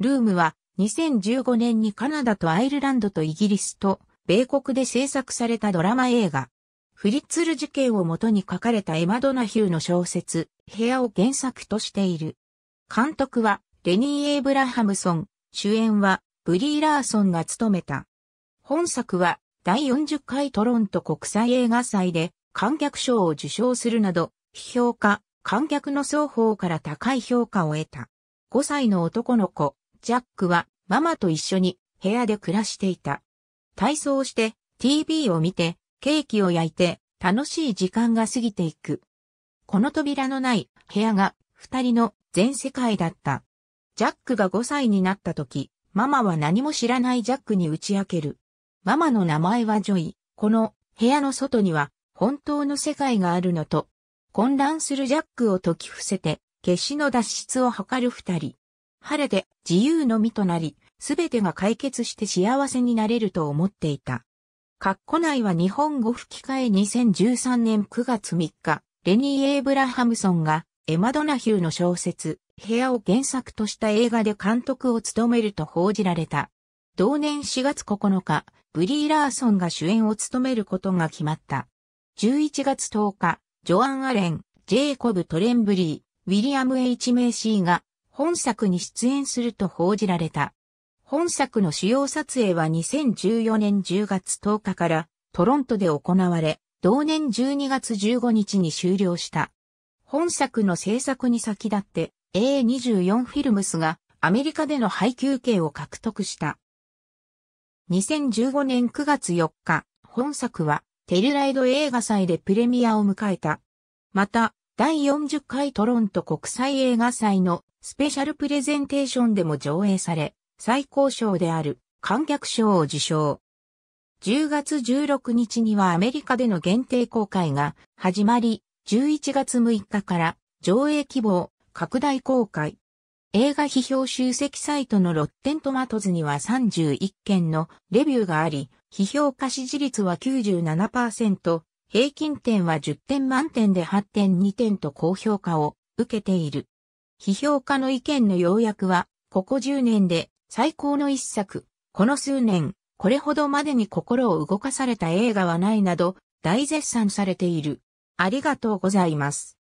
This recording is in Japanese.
ルームは2015年にカナダとアイルランドとイギリスと米国で制作されたドラマ映画。フリッツル事件をもとに書かれたエマドナヒューの小説、部屋を原作としている。監督はレニー・エイブラハムソン、主演はブリー・ラーソンが務めた。本作は第40回トロント国際映画祭で観客賞を受賞するなど、批評家、観客の双方から高い評価を得た。5歳の男の子、ジャックはママと一緒に部屋で暮らしていた。体操をして TV を見てケーキを焼いて楽しい時間が過ぎていく。この扉のない部屋が二人の全世界だった。ジャックが5歳になった時、ママは何も知らないジャックに打ち明ける。ママの名前はジョイ。この部屋の外には本当の世界があるのと、混乱するジャックを解き伏せて、決死の脱出を図る二人。晴れて自由の身となり、すべてが解決して幸せになれると思っていた。カッコ内は日本語吹き替え2013年9月3日、レニー・エイブラハムソンがエマ・ドナヒューの小説、部屋を原作とした映画で監督を務めると報じられた。同年4月9日、ブリー・ラーソンが主演を務めることが決まった。11月10日、ジョアン・アレン、ジェイコブ・トレンブリー、ウィリアム・ H・ メイシーが本作に出演すると報じられた。本作の主要撮影は2014年10月10日からトロントで行われ、同年12月15日に終了した。本作の制作に先立って A24 フィルムスがアメリカでの配給権を獲得した。2015年9月4日、本作はテルライド映画祭でプレミアを迎えた。また、第40回トロント国際映画祭のスペシャルプレゼンテーションでも上映され、最高賞である観客賞を受賞。10月16日にはアメリカでの限定公開が始まり、11月6日から上映希望拡大公開。映画批評集積サイトのロッテントマトズには31件のレビューがあり、批評家支持率は97%、平均点は10点満点で8.2点と高評価を受けている。批評家の意見の要約は、ここ10年で最高の一作、この数年、これほどまでに心を動かされた映画はないなど、大絶賛されている。ありがとうございます。